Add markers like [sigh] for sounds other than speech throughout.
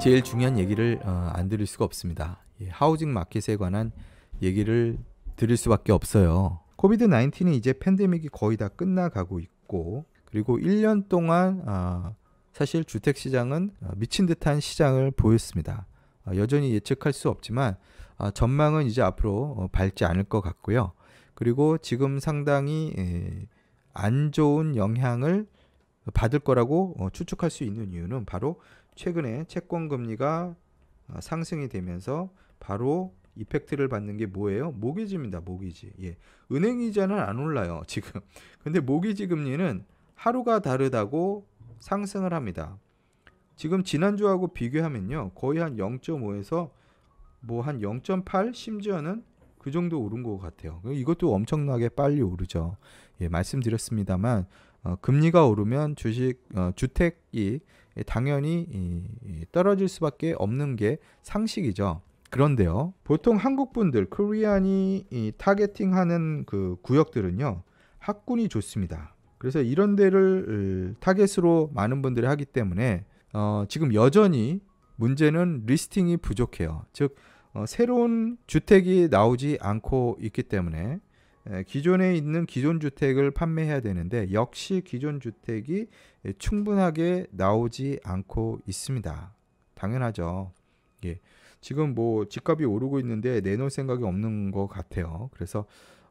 제일 중요한 얘기를 어, 안 드릴 수가 없습니다. 하우징 마켓에 관한 얘기를 드릴 수밖에 없어요. 코비드 19이 이제 팬데믹이 거의 다 끝나가고 있고 그리고 1년 동안 아, 사실 주택 시장은 아, 미친 듯한 시장을 보였습니다. 아, 여전히 예측할 수 없지만 아, 전망은 이제 앞으로 어, 밝지 않을 것 같고요. 그리고 지금 상당히 에, 안 좋은 영향을 받을 거라고 어, 추측할 수 있는 이유는 바로 최근에 채권 금리가 아, 상승이 되면서 바로 이펙트를 받는 게 뭐예요? 모기지입니다. 모기지. 예. 은행 이자는 안 올라요, [laughs] 지금. 근데 모기지 금리는 하루가 다르다고 상승을 합니다. 지금 지난주하고 비교하면요. 거의 한 0.5에서 뭐 한 0.8 심지어는 그 정도 오른 것 같아요. 이것도 엄청나게 빨리 오르죠. 예, 말씀드렸습니다만 어, 금리가 오르면 주식 어, 주택이 당연히 이, 떨어질 수밖에 없는 게 상식이죠. 그런데요. 보통 한국분들, 코리안이 타겟팅하는 그 구역들은요. 학군이 좋습니다. 그래서 이런 데를 타겟으로 많은 분들이 하기 때문에 어, 지금 여전히 문제는 리스팅이 부족해요. 즉 어, 새로운 주택이 나오지 않고 있기 때문에 에, 기존에 있는 기존 주택을 판매해야 되는데 역시 기존 주택이 에, 충분하게 나오지 않고 있습니다. 당연하죠. 예. 지금 뭐 집값이 오르고 있는데 내놓을 생각이 없는 것 같아요. 그래서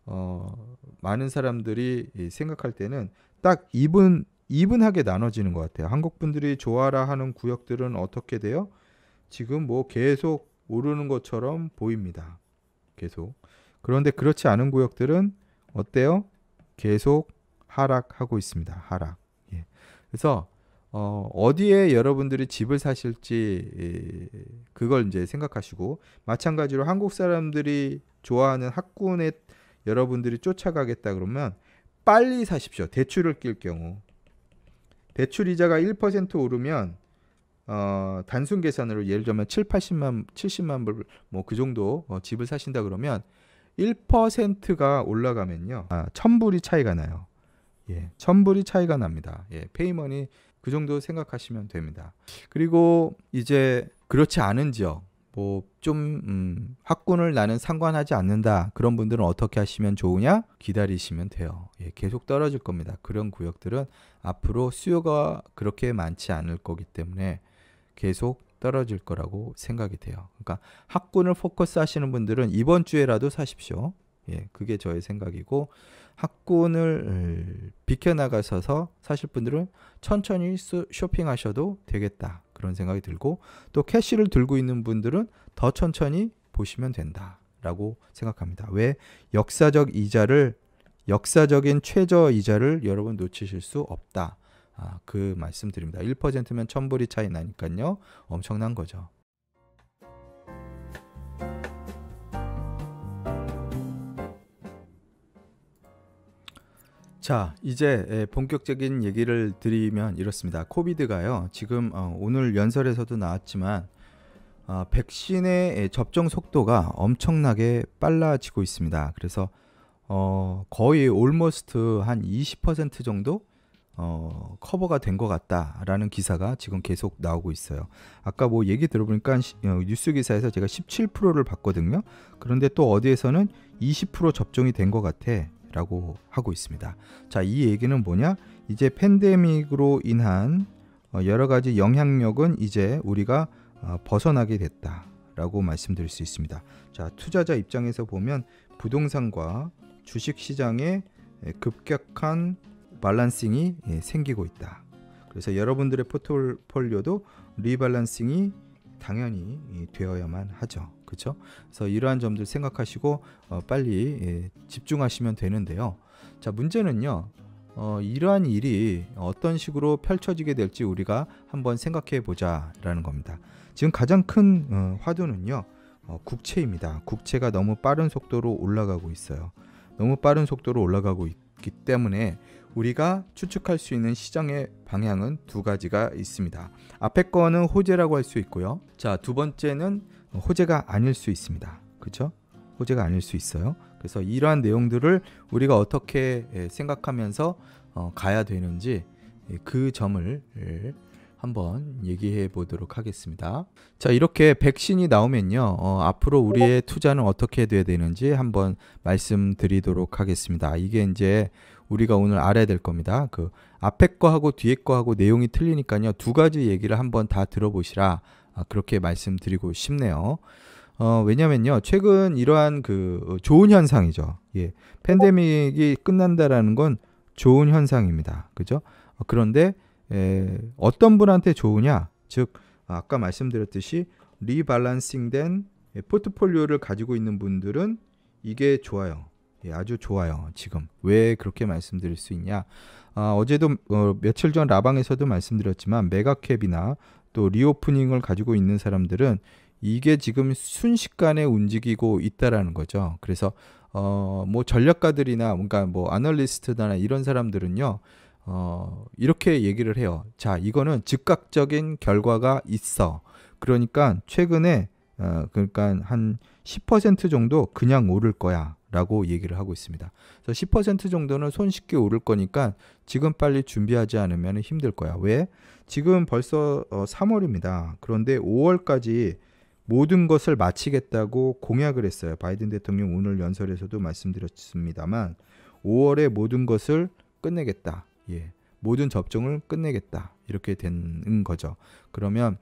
어, 많은 사람들이 생각할 때는 딱 이분 이분하게 나눠지는 것 같아요. 한국 분들이 좋아라 하는 구역들은 어떻게 돼요? 지금 뭐 계속 오르는 것처럼 보입니다. 계속. 그런데 그렇지 않은 구역들은 어때요? 계속 하락하고 있습니다. 하락. 예. 그래서 어, 어디에 여러분들이 집을 사실지 그걸 이제 생각하시고 마찬가지로 한국 사람들이 좋아하는 학군에 여러분들이 쫓아가겠다 그러면 빨리 사십시오. 대출을 낄 경우 대출 이자가 1% 오르면 어, 단순 계산으로 예를 들면 7, 80만 70만 불 뭐 그 정도 어, 집을 사신다 그러면 1%가 올라가면요. 아, 1000불이 차이가 나요. 예. 1000불이 차이가 납니다. 예. 페이먼이 그 정도 생각하시면 됩니다. 그리고 이제 그렇지 않은 지역, 뭐좀 음, 학군을 나는 상관하지 않는다 그런 분들은 어떻게 하시면 좋으냐 기다리시면 돼요 예, 계속 떨어질 겁니다 그런 구역들은 앞으로 수요가 그렇게 많지 않을 거기 때문에 계속 떨어질 거라고 생각이 돼요 그러니까 학군을 포커스 하시는 분들은 이번 주에라도 사십시오 예, 그게 저의 생각이고 학군을 비켜나가셔서 사실 분들은 천천히 쇼핑하셔도 되겠다 그런 생각이 들고 또 캐시를 들고 있는 분들은 더 천천히 보시면 된다라고 생각합니다. 왜 역사적 이자를 역사적인 최저 이자를 여러분 놓치실 수 없다. 아, 그 말씀드립니다. 1%면 천불이 차이 나니까요. 엄청난 거죠. 자, 이제 예, 본격적인 얘기를 드리면 이렇습니다. 코비드가요. 지금 어, 오늘 연설에서도 나왔지만 어, 백신의 예, 접종 속도가 엄청나게 빨라지고 있습니다. 그래서 어, 거의 올머스트 한 20% 정도 커버가 된 것 같다라는 기사가 지금 계속 나오고 있어요. 아까 뭐 얘기 들어보니까 뉴스 기사에서 제가 17%를 봤거든요. 그런데 또 어디에서는 20% 접종이 된 것 같아. 라고 하고 있습니다. 자, 이 얘기는 뭐냐? 이제 팬데믹으로 인한 어, 여러 가지 영향력은 이제 우리가 어, 벗어나게 됐다. 라고 말씀드릴 수 있습니다. 자, 투자자 입장에서 보면 부동산과 주식 시장의 급격한 발란싱이 예, 생기고 있다. 그래서 여러분들의 포트폴리오도 리발란싱이 당연히 되어야만 하죠. 그렇 그래서 이러한 점들 생각하시고 어, 빨리 예, 집중하시면 되는데요. 자, 문제는요. 어, 이러한 일이 어떤 식으로 펼쳐지게 될지 우리가 한번 생각해 보자라는 겁니다. 지금 가장 큰 어, 화두는요. 어, 국채입니다. 국채가 너무 빠른 속도로 올라가고 있어요. 너무 빠른 속도로 올라가고 있고 있기 때문에 우리가 추측할 수 있는 시장의 방향은 두 가지가 있습니다. 앞에 거는 호재라고 할 수 있고요. 자, 두 번째는 호재가 아닐 수 있습니다. 그렇죠? 호재가 아닐 수 있어요. 그래서 이러한 내용들을 우리가 어떻게 예, 생각하면서 어, 가야 되는지 예, 그 점을 한번 얘기해 보도록 하겠습니다. 자, 이렇게 백신이 나오면요. 어, 앞으로 우리의 투자는 어떻게 돼야 되는지 한번 말씀드리도록 하겠습니다. 이게 이제 우리가 오늘 알아야 될 겁니다. 그 앞에 거하고 뒤에 거하고 내용이 틀리니까요. 두 가지 얘기를 한번 다 들어보시라. 아, 그렇게 말씀드리고 싶네요. 어, 왜냐면요. 최근 이러한 그 어, 좋은 현상이죠. 예. 팬데믹이 끝난다라는 건 좋은 현상입니다. 그죠? 어, 그런데 에, 예, 어떤 분한테 좋으냐? 즉 아까 말씀드렸듯이 리발란싱된 포트폴리오를 가지고 있는 분들은 이게 좋아요. 예, 아주 좋아요. 지금 왜 그렇게 말씀드릴 수 있냐? 아, 어제도 어, 며칠 전 라방에서도 말씀드렸지만 메가캡이나 또 리오프닝을 가지고 있는 사람들은 이게 지금 순식간에 움직이고 있다라는 거죠. 그래서 어, 뭐 전략가들이나 뭔가 뭐 아널리스트나 이런 사람들은요. 어, 이렇게 얘기를 해요. 자, 이거는 즉각적인 결과가 있어. 그러니까 최근에 어, 그러니까 한 10% 정도 그냥 오를 거야. 라고 얘기를 하고 있습니다. 그래서 10% 정도는 손쉽게 오를 거니까 지금 빨리 준비하지 않으면 힘들 거야. 왜? 지금 벌써 어, 3월입니다. 그런데 5월까지 모든 것을 마치겠다고 공약을 했어요. 바이든 대통령 오늘 연설에서도 말씀드렸습니다만 5월에 모든 것을 끝내겠다. 예. 모든 접종을 끝내겠다. 이렇게 된 거죠. 그러면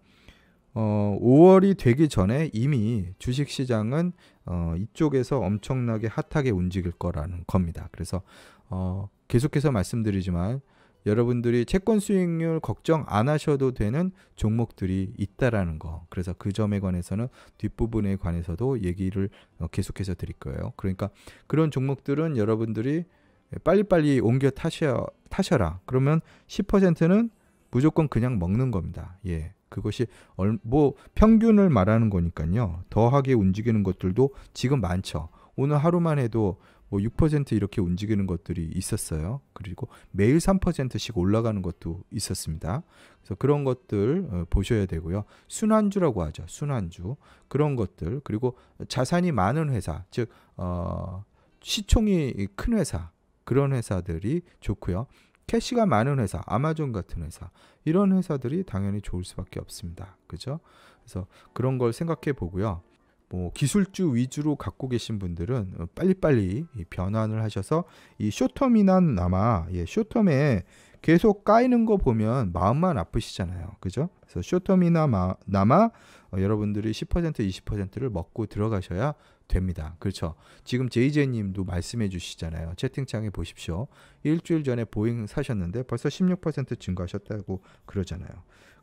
어, 5월이 되기 전에 이미 주식 시장은 어, 이쪽에서 엄청나게 핫하게 움직일 거라는 겁니다. 그래서 어, 계속해서 말씀드리지만 여러분들이 채권 수익률 걱정 안 하셔도 되는 종목들이 있다라는 거. 그래서 그 점에 관해서는 뒷부분에 관해서도 얘기를 어, 계속해서 드릴 거예요. 그러니까 그런 종목들은 여러분들이 예, 빨리빨리 옮겨 타셔, 타셔라. 그러면 10%는 무조건 그냥 먹는 겁니다. 예. 그것이 얼, 뭐 평균을 말하는 거니까요. 더하게 움직이는 것들도 지금 많죠. 오늘 하루만 해도 뭐6% 이렇게 움직이는 것들이 있었어요. 그리고 매일 3%씩 올라가는 것도 있었습니다. 그래서 그런 것들 어, 보셔야 되고요. 순환주라고 하죠. 순환주. 그런 것들. 그리고 자산이 많은 회사, 즉, 어, 시총이 큰 회사. 그런 회사들이 좋고요. 캐시가 많은 회사, 아마존 같은 회사, 이런 회사들이 당연히 좋을 수밖에 없습니다. 그죠? 그래서 그런 걸 생각해 보고요. 뭐 기술주 위주로 갖고 계신 분들은 빨리빨리 변환을 하셔서 이 쇼텀이나 남아 예, 쇼텀에 계속 까이는 거 보면 마음만 아프시잖아요. 그죠? 그래서 쇼텀이나마 나마 어, 여러분들이 10% 20%를 먹고 들어가셔야 됩니다. 그렇죠? 지금 제이제 님도 말씀해 주시잖아요. 채팅창에 보십시오. 일주일 전에 보잉 사셨는데 벌써 16% 증가하셨다고 그러잖아요.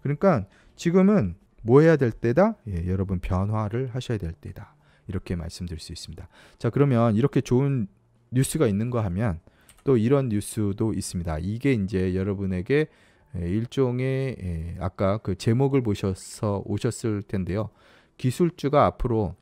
그러니까 지금은 뭐 해야 될 때다? 예, 여러분 변화를 하셔야 될 때다. 이렇게 말씀드릴 수 있습니다. 자, 그러면 이렇게 좋은 뉴스가 있는 거 하면 또 이런 뉴스도 있습니다. 이게 이제 여러분에게 예, 일종의 예, 아까 그 제목을 보셔서 오셨을 텐데요. 기술주가 앞으로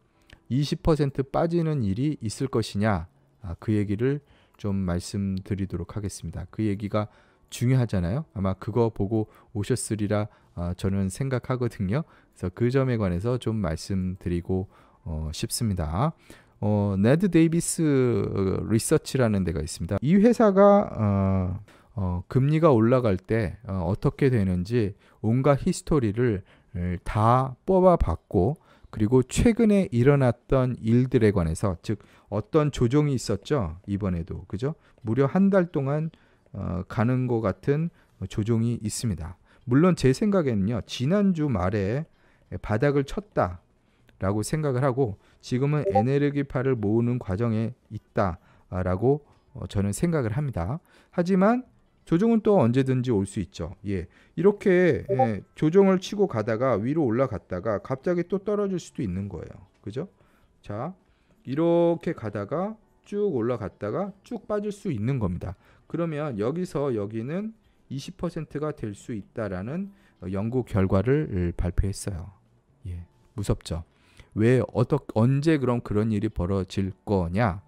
20% 빠지는 일이 있을 것이냐 아, 그 얘기를 좀 말씀드리도록 하겠습니다. 그 얘기가 중요하잖아요. 아마 그거 보고 오셨으리라 아, 저는 생각하거든요. 그래서 그 점에 관해서 좀 말씀드리고 어, 싶습니다. 어, 네드 데이비스 리서치라는 데가 있습니다. 이 회사가 어, 어, 금리가 올라갈 때 어, 떻게 되는지 온갖 히스토리를 다 뽑아봤고 그리고 최근에 일어났던 일들에 관해서 즉 어떤 조정이 있었죠 이번에도 그죠 무려 한 달 동안 어, 가는 것 같은 조정이 있습니다. 물론 제 생각에는요 지난주 말에 바닥을 쳤다 라고 생각을 하고 지금은 에네르기파를 모으는 과정에 있다라고 아, 어, 저는 생각을 합니다. 하지만 조정은 또 언제든지 올 수 있죠. 예. 이렇게 예, 조정을 치고 가다가 위로 올라갔다가 갑자기 또 떨어질 수도 있는 거예요. 그죠? 자, 이렇게 가다가 쭉 올라갔다가 쭉 빠질 수 있는 겁니다. 그러면 여기서 여기는 20%가 될 수 있다라는 어, 연구 결과를 발표했어요. 예. 무섭죠. 왜 어떻게 언제 그럼 그런 일이 벌어질 거냐?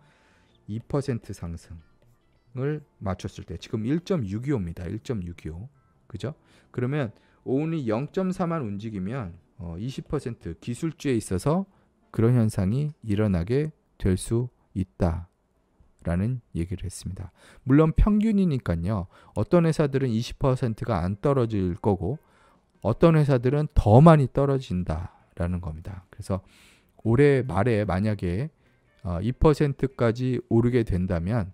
2% 상승을 맞췄을 때 지금 1.625입니다. 1.625. 그죠? 그러면 오운이 0.4만 움직이면 어, 20% 기술주에 있어서 그런 현상이 일어나게 될 수 있다. 라는 얘기를 했습니다. 물론 평균이니까요. 어떤 회사들은 20%가 안 떨어질 거고 어떤 회사들은 더 많이 떨어진다. 라는 겁니다. 그래서 올해 말에 만약에 2%까지 어, 오르게 된다면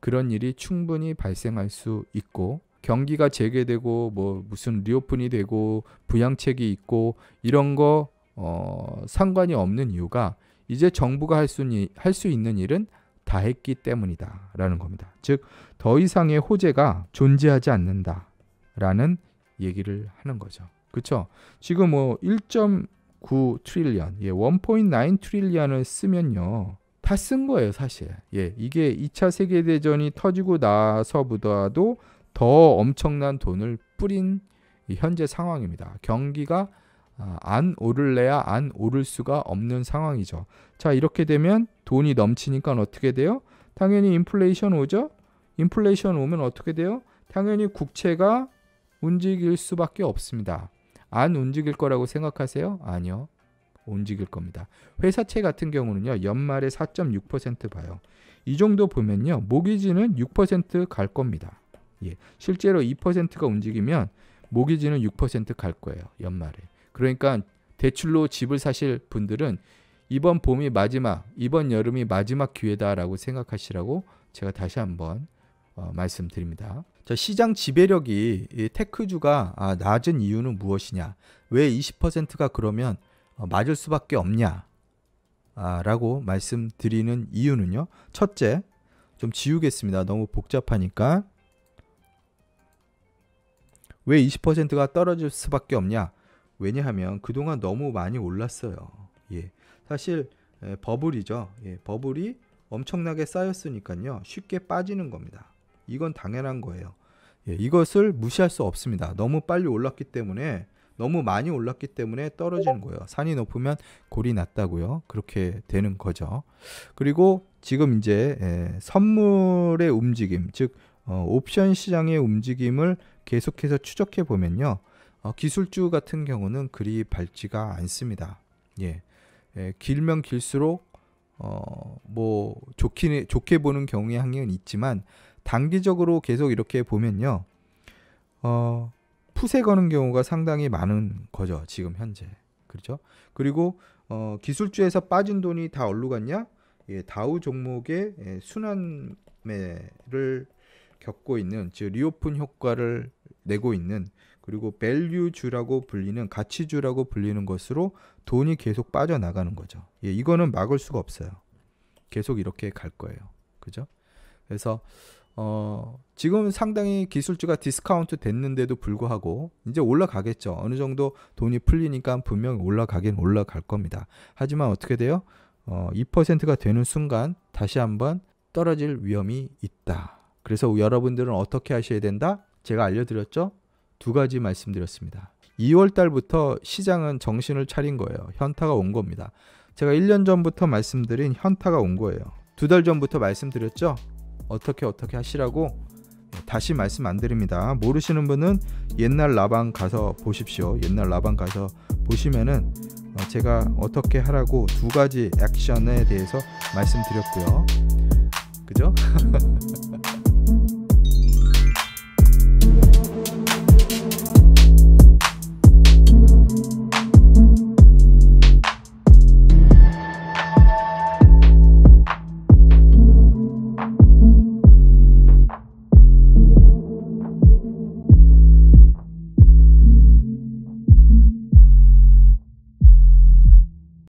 그런 일이 충분히 발생할 수 있고 경기가 재개되고 뭐 무슨 리오픈이 되고 부양책이 있고 이런 거 어, 상관이 없는 이유가 이제 정부가 할수할수 있는 일은 다 했기 때문이다라는 겁니다. 즉 더 이상의 호재가 존재하지 않는다라는 얘기를 하는 거죠. 그렇죠? 지금 뭐 1. 트릴리언, 예, 1.9 트릴리언을 쓰면요. 다 쓴 거예요, 사실. 예, 이게 2차 세계대전이 터지고 나서보다도 더 엄청난 돈을 뿌린 현재 상황입니다. 경기가 아, 안 오를래야 안 오를 수가 없는 상황이죠. 자, 이렇게 되면 돈이 넘치니까 어떻게 돼요? 당연히 인플레이션 오죠? 인플레이션 오면 어떻게 돼요? 당연히 국채가 움직일 수밖에 없습니다. 안 움직일 거라고 생각하세요? 아니요. 움직일 겁니다. 회사채 같은 경우는요. 연말에 4.6% 봐요. 이 정도 보면요. 모기지는 6%갈 겁니다. 예. 실제로 2%가 움직이면 모기지는 6%갈 거예요. 연말에. 그러니까 대출로 집을 사실 분들은 이번 봄이 마지막, 이번 여름이 마지막 기회다라고 생각하시라고 제가 다시 한번 어, 말씀드립니다. 자, 시장 지배력이 이 테크주가 아, 낮은 이유는 무엇이냐? 왜 20%가 그러면 어, 맞을 수밖에 없냐? 아, 라고 말씀드리는 이유는요. 첫째, 좀 지우겠습니다. 너무 복잡하니까. 왜 20%가 떨어질 수밖에 없냐? 왜냐하면 그동안 너무 많이 올랐어요. 예. 사실 예, 버블이죠. 예, 버블이 엄청나게 쌓였으니까요. 쉽게 빠지는 겁니다. 이건 당연한 거예요. 예, 이것을 무시할 수 없습니다. 너무 빨리 올랐기 때문에 너무 많이 올랐기 때문에 떨어지는 거예요. 산이 높으면 골이 낮다고요. 그렇게 되는 거죠. 그리고 지금 이제 예, 선물의 움직임, 즉 어, 옵션 시장의 움직임을 계속해서 추적해 보면요. 어, 기술주 같은 경우는 그리 밝지가 않습니다. 예. 예 길면 길수록 어, 뭐 좋긴 좋게 보는 경우의 항의는 있지만 단기적으로 계속 이렇게 보면요. 어, 푸세 거는 경우가 상당히 많은 거죠. 지금 현재. 그렇죠? 그리고 어, 기술주에서 빠진 돈이 다 어디로 갔냐? 예, 다우 종목의 예, 순환매를 겪고 있는 즉 리오픈 효과를 내고 있는 그리고 밸류주라고 불리는 가치주라고 불리는 것으로 돈이 계속 빠져나가는 거죠. 예, 이거는 막을 수가 없어요. 계속 이렇게 갈 거예요. 그죠? 그래서 어, 지금 상당히 기술주가 디스카운트 됐는데도 불구하고 이제 올라가겠죠. 어느 정도 돈이 풀리니까 분명히 올라가긴 올라갈 겁니다. 하지만 어떻게 돼요? 어, 2%가 되는 순간 다시 한번 떨어질 위험이 있다. 그래서 여러분들은 어떻게 하셔야 된다? 제가 알려드렸죠? 두 가지 말씀드렸습니다. 2월 달부터 시장은 정신을 차린 거예요. 현타가 온 겁니다. 제가 1년 전부터 말씀드린 현타가 온 거예요. 두 달 전부터 말씀드렸죠? 어떻게 어떻게 하시라고 예, 다시 말씀 안 드립니다. 모르시는 분은 옛날 라방 가서 보십시오. 옛날 라방 가서 보시면은 어, 제가 어떻게 하라고 두 가지 액션에 대해서 말씀드렸고요. 그죠? 음. [laughs]